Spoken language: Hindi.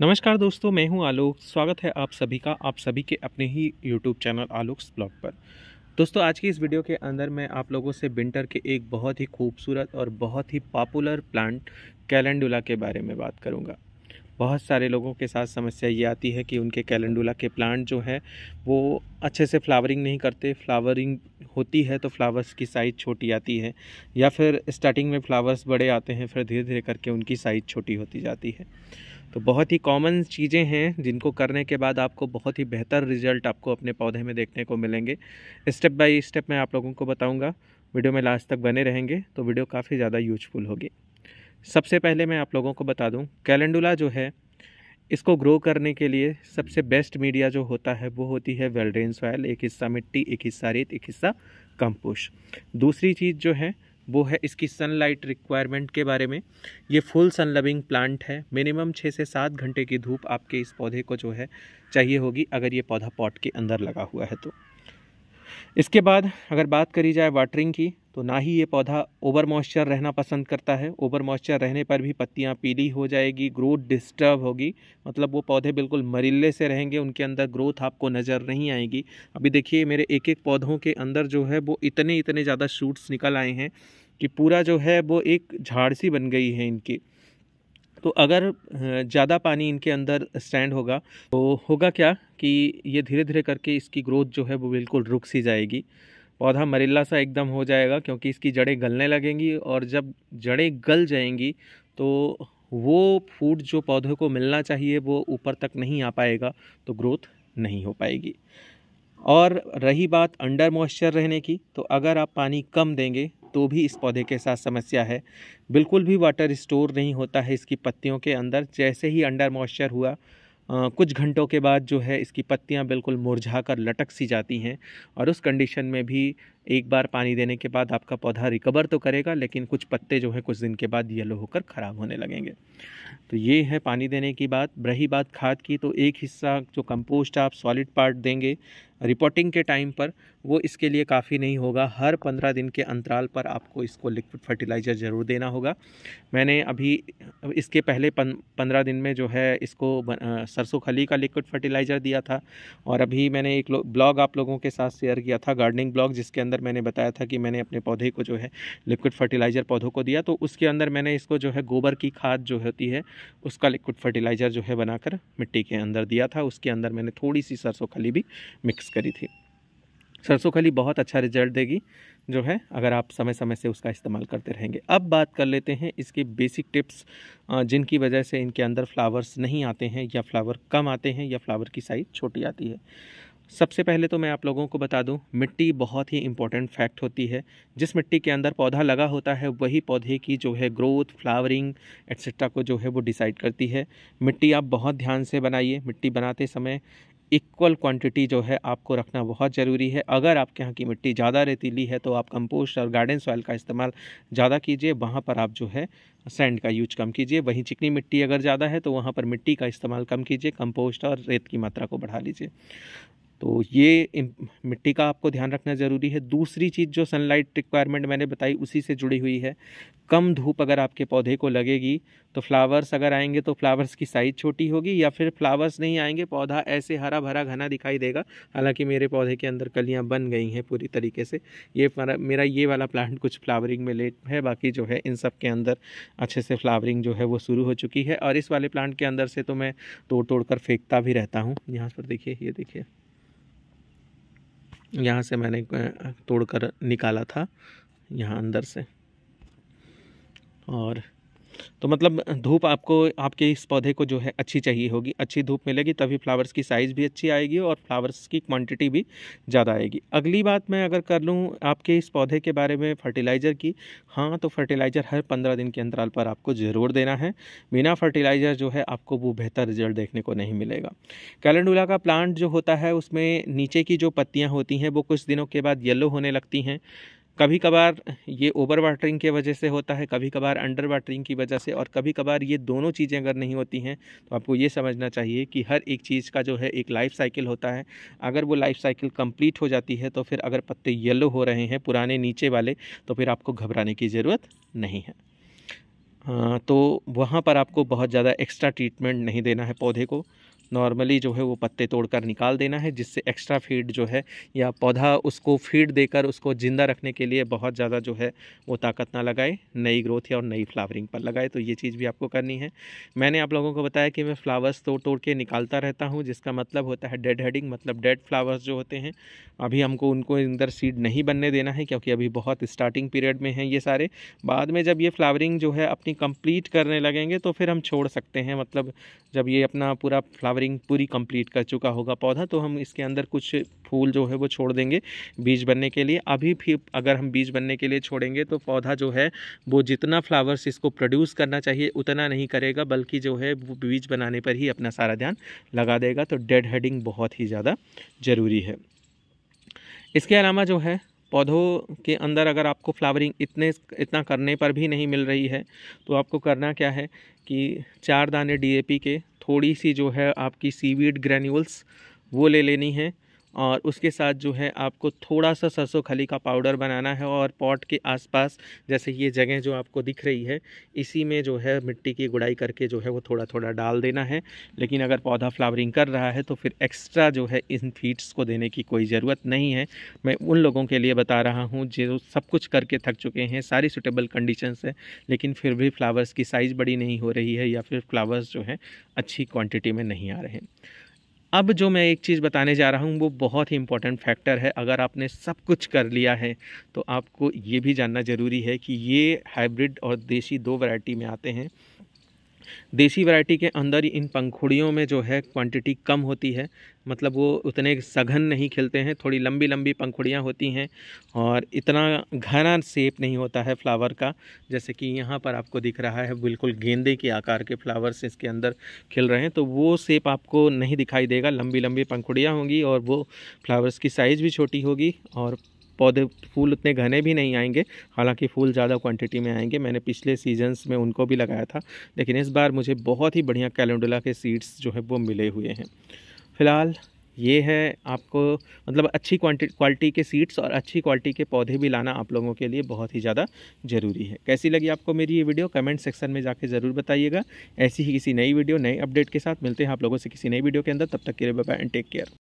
नमस्कार दोस्तों मैं हूं आलोक स्वागत है आप सभी का आप सभी के अपने ही यूट्यूब चैनल आलोक्स ब्लॉग पर दोस्तों आज की इस वीडियो के अंदर मैं आप लोगों से विंटर के एक बहुत ही खूबसूरत और बहुत ही पॉपुलर प्लांट कैलेंडुला के बारे में बात करूंगा बहुत सारे लोगों के साथ समस्या ये आती है कि उनके कैलेंडुला के प्लांट जो है वो अच्छे से फ्लावरिंग नहीं करते फ्लावरिंग होती है तो फ्लावर्स की साइज़ छोटी आती है या फिर स्टार्टिंग में फ्लावर्स बड़े आते हैं फिर धीरे धीरे करके उनकी साइज़ छोटी होती जाती है तो बहुत ही कॉमन चीज़ें हैं जिनको करने के बाद आपको बहुत ही बेहतर रिजल्ट आपको अपने पौधे में देखने को मिलेंगे स्टेप बाय स्टेप मैं आप लोगों को बताऊँगा वीडियो में लास्ट तक बने रहेंगे तो वीडियो काफ़ी ज़्यादा यूजफुल होगी सबसे पहले मैं आप लोगों को बता दूँ कैलेंडुला जो है इसको ग्रो करने के लिए सबसे बेस्ट मीडिया जो होता है वो होती है वेल सॉयल एक हिस्सा मिट्टी एक हिस्सा रेत एक हिस्सा कंपोस्ट दूसरी चीज़ जो है वो है इसकी सनलाइट रिक्वायरमेंट के बारे में ये फुल सन लविंग प्लांट है मिनिमम छः से सात घंटे की धूप आपके इस पौधे को जो है चाहिए होगी अगर ये पौधा पॉट के अंदर लगा हुआ है तो इसके बाद अगर बात करी जाए वाटरिंग की तो ना ही ये पौधा ओवर मॉइस्चर रहना पसंद करता है ओवर मॉइस्चर रहने पर भी पत्तियाँ पीली हो जाएगी ग्रोथ डिस्टर्ब होगी मतलब वो पौधे बिल्कुल मरीले से रहेंगे उनके अंदर ग्रोथ आपको नज़र नहीं आएगी अभी देखिए मेरे एक एक पौधों के अंदर जो है वो इतने इतने ज़्यादा शूट्स निकल आए हैं कि पूरा जो है वो एक झाड़ सी बन गई है इनकी तो अगर ज़्यादा पानी इनके अंदर स्टैंड होगा तो होगा क्या कि ये धीरे धीरे करके इसकी ग्रोथ जो है वो बिल्कुल रुक सी जाएगी पौधा मरिल्ला सा एकदम हो जाएगा क्योंकि इसकी जड़ें गलने लगेंगी और जब जड़ें गल जाएंगी तो वो फूड जो पौधे को मिलना चाहिए वो ऊपर तक नहीं आ पाएगा तो ग्रोथ नहीं हो पाएगी और रही बात अंडर मॉइस्चर रहने की तो अगर आप पानी कम देंगे तो भी इस पौधे के साथ समस्या है बिल्कुल भी वाटर स्टोर नहीं होता है इसकी पत्तियों के अंदर जैसे ही अंडर मॉइस्चर हुआ आ, कुछ घंटों के बाद जो है इसकी पत्तियां बिल्कुल मुरझा कर लटक सी जाती हैं और उस कंडीशन में भी एक बार पानी देने के बाद आपका पौधा रिकवर तो करेगा लेकिन कुछ पत्ते जो है कुछ दिन के बाद येलो होकर ख़राब होने लगेंगे तो ये है पानी देने की बात रही बात खाद की तो एक हिस्सा जो कंपोस्ट आप सॉलिड पार्ट देंगे रिपोर्टिंग के टाइम पर वो इसके लिए काफ़ी नहीं होगा हर पंद्रह दिन के अंतराल पर आपको इसको लिक्विड फर्टिलाइज़र ज़रूर देना होगा मैंने अभी इसके पहले पंद्रह दिन में जो है इसको सरसों खली का लिक्विड फर्टिलाइज़र दिया था और अभी मैंने एक ब्लॉग आप लोगों के साथ शेयर किया था गार्डनिंग ब्लॉग जिसके अंदर अंदर मैंने बताया था कि मैंने अपने पौधे को जो है लिक्विड फर्टिलाइज़र पौधों को दिया तो उसके अंदर मैंने इसको जो है गोबर की खाद जो होती है उसका लिक्विड फर्टिलाइज़र जो है बनाकर मिट्टी के अंदर दिया था उसके अंदर मैंने थोड़ी सी सरसों खली भी मिक्स करी थी सरसों खली बहुत अच्छा रिजल्ट देगी जो है अगर आप समय समय से उसका इस्तेमाल करते रहेंगे अब बात कर लेते हैं इसके बेसिक टिप्स जिनकी वजह से इनके अंदर फ्लावर्स नहीं आते हैं या फ्लावर कम आते हैं या फ्लावर की साइज़ छोटी आती है सबसे पहले तो मैं आप लोगों को बता दूं मिट्टी बहुत ही इंपॉर्टेंट फैक्ट होती है जिस मिट्टी के अंदर पौधा लगा होता है वही पौधे की जो है ग्रोथ फ्लावरिंग एट्सेट्रा को जो है वो डिसाइड करती है मिट्टी आप बहुत ध्यान से बनाइए मिट्टी बनाते समय इक्वल क्वांटिटी जो है आपको रखना बहुत ज़रूरी है अगर आपके यहाँ की मिट्टी ज़्यादा रेतीली है तो आप कंपोस्ट और गार्डन सॉइल का इस्तेमाल ज़्यादा कीजिए वहाँ पर आप जो है सैंड का यूज कम कीजिए वहीं चिकनी मिट्टी अगर ज़्यादा है तो वहाँ पर मिट्टी का इस्तेमाल कम कीजिए कंपोस्ट और रेत की मात्रा को बढ़ा लीजिए तो ये मिट्टी का आपको ध्यान रखना ज़रूरी है दूसरी चीज़ जो सनलाइट रिक्वायरमेंट मैंने बताई उसी से जुड़ी हुई है कम धूप अगर आपके पौधे को लगेगी तो फ्लावर्स अगर आएंगे तो फ्लावर्स की साइज़ छोटी होगी या फिर फ्लावर्स नहीं आएंगे पौधा ऐसे हरा भरा घना दिखाई देगा हालांकि मेरे पौधे के अंदर कलियाँ बन गई हैं पूरी तरीके से ये मेरा ये वाला प्लांट कुछ फ्लावरिंग में लेट है बाकी जो है इन सब के अंदर अच्छे से फ्लावरिंग जो है वो शुरू हो चुकी है और इस वाले प्लांट के अंदर से तो मैं तोड़ तोड़ कर फेंकता भी रहता हूँ यहाँ पर देखिए ये देखिए यहाँ से मैंने तोड़ कर निकाला था यहाँ अंदर से और तो मतलब धूप आपको आपके इस पौधे को जो है अच्छी चाहिए होगी अच्छी धूप मिलेगी तभी फ्लावर्स की साइज़ भी अच्छी आएगी और फ्लावर्स की क्वांटिटी भी ज़्यादा आएगी अगली बात मैं अगर कर लूँ आपके इस पौधे के बारे में फर्टिलाइज़र की हाँ तो फर्टिलाइज़र हर पंद्रह दिन के अंतराल पर आपको ज़रूर देना है बिना फर्टिलाइज़र जो है आपको वो बेहतर रिजल्ट देखने को नहीं मिलेगा कैलेंडूला का प्लांट जो होता है उसमें नीचे की जो पत्तियाँ होती हैं वो कुछ दिनों के बाद येलो होने लगती हैं कभी कभार ये ओवर वाटरिंग की वजह से होता है कभी कभार अंडर वाटरिंग की वजह से और कभी कभार ये दोनों चीज़ें अगर नहीं होती हैं तो आपको ये समझना चाहिए कि हर एक चीज़ का जो है एक लाइफ साइकिल होता है अगर वो लाइफ साइकिल कंप्लीट हो जाती है तो फिर अगर पत्ते येलो हो रहे हैं पुराने नीचे वाले तो फिर आपको घबराने की ज़रूरत नहीं है तो वहाँ पर आपको बहुत ज़्यादा एक्स्ट्रा ट्रीटमेंट नहीं देना है पौधे को नॉर्मली जो है वो पत्ते तोड़कर निकाल देना है जिससे एक्स्ट्रा फीड जो है या पौधा उसको फीड देकर उसको ज़िंदा रखने के लिए बहुत ज़्यादा जो है वो ताकत ना लगाए नई ग्रोथ या और नई फ्लावरिंग पर लगाए तो ये चीज़ भी आपको करनी है मैंने आप लोगों को बताया कि मैं फ्लावर्स तोड़ तोड़ के निकालता रहता हूँ जिसका मतलब होता है डेड हेडिंग मतलब डेड फ्लावर्स जो होते हैं अभी हमको उनको अंदर सीड नहीं बनने देना है क्योंकि अभी बहुत स्टार्टिंग पीरियड में हैं ये सारे बाद में जब ये फ्लावरिंग जो है अपनी कंप्लीट करने लगेंगे तो फिर हम छोड़ सकते हैं मतलब जब ये अपना पूरा फ्लावर फ्लावरिंग पूरी कंप्लीट कर चुका होगा पौधा तो हम इसके अंदर कुछ फूल जो है वो छोड़ देंगे बीज बनने के लिए अभी भी अगर हम बीज बनने के लिए छोड़ेंगे तो पौधा जो है वो जितना फ्लावर्स इसको प्रोड्यूस करना चाहिए उतना नहीं करेगा बल्कि जो है वो बीज बनाने पर ही अपना सारा ध्यान लगा देगा तो डेड हेडिंग बहुत ही ज़्यादा ज़रूरी है इसके अलावा जो है पौधों के अंदर अगर आपको फ्लावरिंग इतने इतना करने पर भी नहीं मिल रही है तो आपको करना क्या है कि चार दाने डीएपी के थोड़ी सी जो है आपकी सीवीड ग्रैन्यूल्स वो ले लेनी है और उसके साथ जो है आपको थोड़ा सा सरसों खली का पाउडर बनाना है और पॉट के आसपास जैसे ये जगह जो आपको दिख रही है इसी में जो है मिट्टी की गुड़ाई करके जो है वो थोड़ा थोड़ा डाल देना है लेकिन अगर पौधा फ्लावरिंग कर रहा है तो फिर एक्स्ट्रा जो है इन फीड्स को देने की कोई ज़रूरत नहीं है मैं उन लोगों के लिए बता रहा हूँ जो सब कुछ करके थक चुके हैं सारी सुटेबल कंडीशंस है लेकिन फिर भी फ्लावर्स की साइज़ बड़ी नहीं हो रही है या फिर फ्लावर्स जो हैं अच्छी क्वांटिटी में नहीं आ रहे हैं अब जो मैं एक चीज़ बताने जा रहा हूँ वो बहुत ही इंपॉर्टेंट फैक्टर है अगर आपने सब कुछ कर लिया है तो आपको ये भी जानना ज़रूरी है कि ये हाइब्रिड और देसी दो वैरायटी में आते हैं देसी वैरायटी के अंदर इन पंखुड़ियों में जो है क्वांटिटी कम होती है मतलब वो उतने सघन नहीं खिलते हैं थोड़ी लंबी लंबी पंखुड़ियाँ होती हैं और इतना घना सेप नहीं होता है फ्लावर का जैसे कि यहाँ पर आपको दिख रहा है बिल्कुल गेंदे के आकार के फ्लावर्स इसके अंदर खिल रहे हैं तो वो सेप आपको नहीं दिखाई देगा लंबी लंबी पंखुड़ियाँ होंगी और वो फ्लावर्स की साइज़ भी छोटी होगी और पौधे फूल उतने घने भी नहीं आएंगे हालांकि फूल ज़्यादा क्वांटिटी में आएंगे मैंने पिछले सीजन्स में उनको भी लगाया था लेकिन इस बार मुझे बहुत ही बढ़िया कैलेंडुला के सीड्स जो है वो मिले हुए हैं फ़िलहाल ये है आपको मतलब अच्छी क्वांटिटी क्वालिटी के सीड्स और अच्छी क्वालिटी के पौधे भी लाना आप लोगों के लिए बहुत ही ज़्यादा ज़रूरी है कैसी लगी आपको मेरी ये वीडियो कमेंट सेक्शन में जाके ज़रूर बताइएगा ऐसी ही किसी नई वीडियो नई अपडेट के साथ मिलते हैं आप लोगों से किसी नई वीडियो के अंदर तब तक के लिए बाय एंड टेक केयर